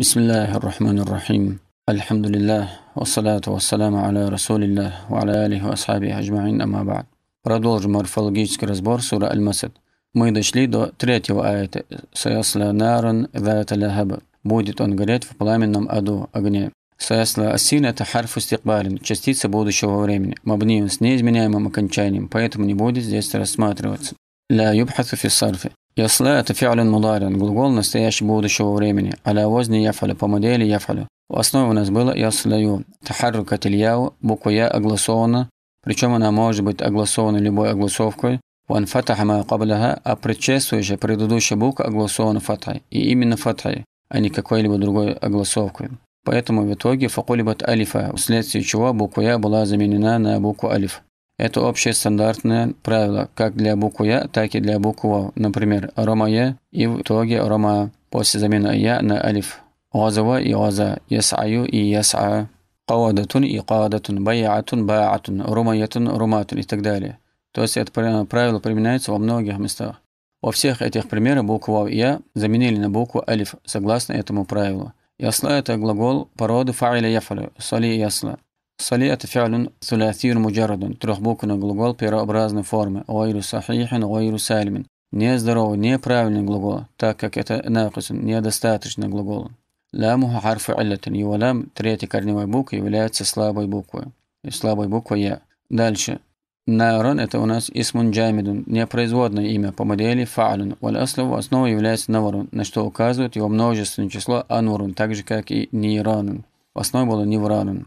بسم الله الرحمن الرحيم الحمد لله والصلاة والسلام على رسول الله وعلى آله وأصحابه أجمعين أما بعد Продолжим морфологический разбор сура Аль-Масад. Мы дошли до третьего аята «Саясла наран вата лахаба» «Будет он гореть в пламенном аду огне». Саясла асин – это харф устикбалин, частица будущего времени, мабниун с неизменяемым окончанием, поэтому не будет здесь рассматриваться. «Ля юбхасу фи сарфи» Ясле это фиалин мударин, глагол настоящего будущего времени. Аля возни яфаля, по модели яфалю. В основе у нас было яслею, Тахаррука тильяу, буква я огласована, причем она может быть огласована любой огласовкой. Ван фатаха ма кабляха, а предшествующая предыдущая буква огласована фатай. И именно фатай, а не какой-либо другой огласовкой. Поэтому в итоге факулибат алифа, вследствие чего буква я была заменена на букву алиф. Это общее стандартное правило как для буквы «я», так и для буквы Например, «рома я» и в итоге «рома» «А». после замены «я» на «алиф». «Озава» и «оза», «ясаю» и «яса», «кавадатун» и «кавадатун», «баяатун», «баатун», «румаятун», «руматун» и так далее. То есть это правило применяется во многих местах. Во всех этих примерах букву «я» заменили на букву «алиф» согласно этому правилу. «Ясла» – это глагол породы фаиля яфалю, соли ясла. الصليع – это فعل ثلاثي مجرد трехбуквенно глагол первообразной формы غير صحيح غير سالم нездоровый, неправильный глагол, так как это накусен, недостаточно глагола. Ляму харфу аллатин. Его лам третья корневая буква, является слабой буквой. слабой буквой я. Дальше. Нарон – это у нас исмун джамидун, непроизводное имя по модели фаалун. Валь аслу основа является наварун, на что указывает его множественное число анварун, так же как и нейранун. Основой было невранун.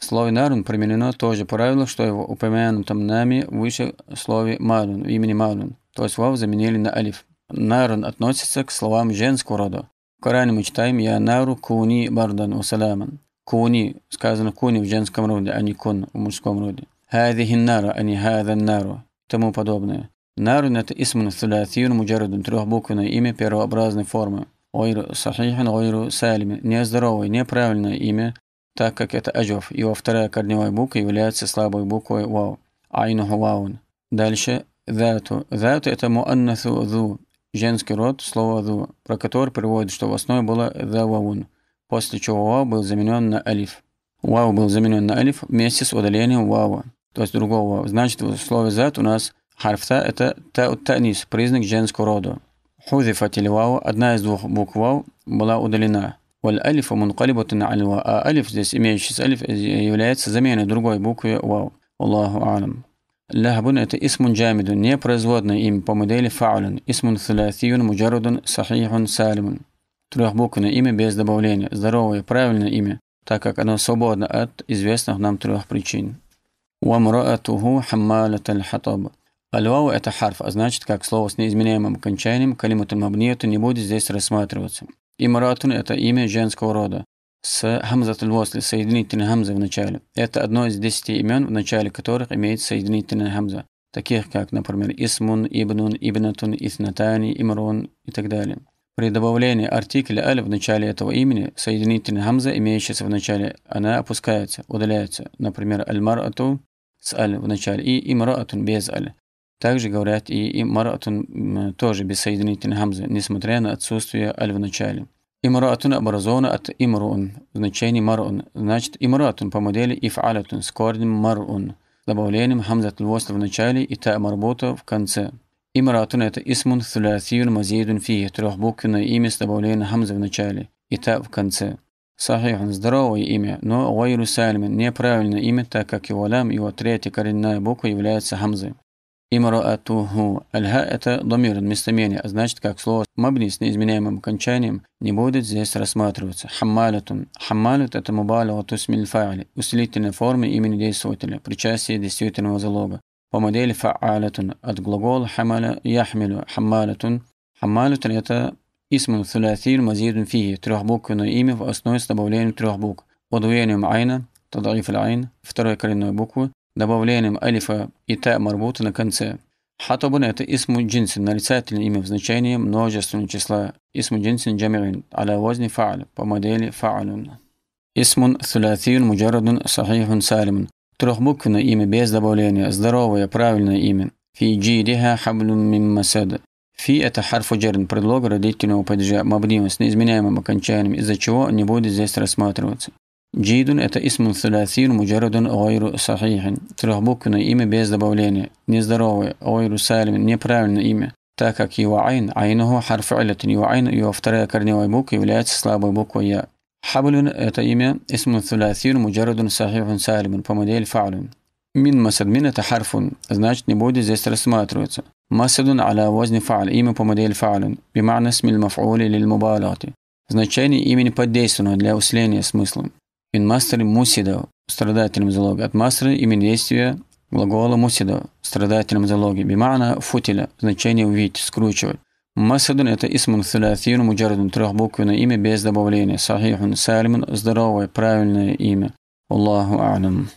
В слове «нарун» применено тоже правило, что его упомянутом нами выше слове «марун», имени Марун, то есть вав заменили на алиф. Нарун относится к словам женского рода. В Коране мы читаем «Я нару куни бардан усаляман». Куни, сказано куни в женском роде, а не кун в мужском роде. «Хадихи нара», а не «хада нару» и тому подобное. Нарун – это исман сулясиюн муджарадун, трехбуквенное имя первообразной формы. Ойру сахихан, ойру салими – нездоровое, неправильное имя, так как это Аджов. Его вторая корневая буква является слабой буквой вау. Айнуху ваун. Дальше «зяту». «Зяту» – это муаннасу «зу», женский род слова «зу», про который приводит, что в основе было «заваун», после чего «вау» был заменен на «алиф». «Вау» был заменен на «алиф» вместе с удалением «вава», то есть другого «вау». Значит, в слове «зат» у нас харфта – это «таут-танис», признак женского рода. «Хузифат» или одна из двух букв «вау» была удалена. Валь-алифа мункалибатун аль а алиф здесь, имеющийся алиф, является заменой другой буквы вау. Аллаху алам. Лахабун – это исмун не производное им по модели фаулин, исмун салатиюн муджарудун сахихун салимун. Трехбуквенное имя без добавления, здоровое, правильное имя, так как оно свободно от известных нам трех причин. Уамраатуху хаммалат аль-хатаб. Аль-вау это харф, а значит, как слово с неизменяемым окончанием, калиматун мабнияту не будет здесь рассматриваться. Имаратун – это имя женского рода. С хамзатуль восли, соединительный хамза в начале. Это одно из десяти имен, в начале которых имеет соединительная хамза. Таких как, например, Исмун, Ибнун, Ибнатун, Иснатани, Имрун и так далее. При добавлении артикля «аль» в начале этого имени, соединительная хамза, имеющаяся в начале, она опускается, удаляется. Например, аль-мар'ату с «аль» в начале и имраатун без «аль». Также говорят и имаратун тоже без соединительной хамзы, несмотря на отсутствие аль в начале. Имаратун образована от имрун, значение марун, значит имаратун по модели ифалатун с корнем марун, добавлением хамзат лвосла в начале и та марбута в конце. Имаратун это исмун сулясиюн мазидун фи, трехбуквенное имя с добавлением хамзы в начале и та в конце. Сахих – здоровое имя, но гайру сальмин – неправильное имя, так как его лам его третья коренная буква является хамзой. Имраатуху. Альха – это домир местомения, а значит, как слово мабни с неизменяемым окончанием не будет здесь рассматриваться. Хаммалятун. Хаммалят – это мубаля ватусмиль фа'али, усилительная форма имени действователя, причастие действительного залога. По модели фа'алятун от глагола хамаля яхмилю хаммалятун. Хаммалятун – это Исмун Сулятир Мазидун Фихи, трехбуквенное имя в основе с добавлением трех букв. Удвоением айна, тадариф айн, второй коренной буквы, добавлением алифа и та марбута на конце. Хатабун – это исму джинсин, нарицательное имя в значении множественного числа. Исму джинсин джамирин, аля возни фа'аль, по модели фа'алун. Исмун суляциюн муджарадун сахихун салимун. Трехбуквенное имя без добавления, здоровое, правильное имя. Фи джидиха хаблун мим масад. Фи – это харфу джерн, предлог родительного падежа, мабнима с неизменяемым окончанием, из-за чего не будет здесь рассматриваться. جيد أتى اسم ثلاثي مجرد غير صحيح ترهبوك на имя без добавления нездоровое غير سالم неправильное имя так как его عين عينه حرف علة его عين его вторая корневая буква является слабой буквой я حبل это имя اسم ثلاثي مجرد صحيح سالم по модели فعل من مسد من это حرف значит не будет здесь рассматриваться مسد على وزن فعل имя по модели فعل بمعنى اسم المفعول للمبالغة значение имени подействовано для усиления смысла Мин мастер Мусидо, страдателем залоги От мастера имени действия глагола Мусидо, страдателем залоги. Бимана футиля, значение увидеть, скручивать. Масадун – это исмун сулятин муджардун, трехбуквенное имя без добавления. Сахихун, сальмун – здоровое, правильное имя. Аллаху алям.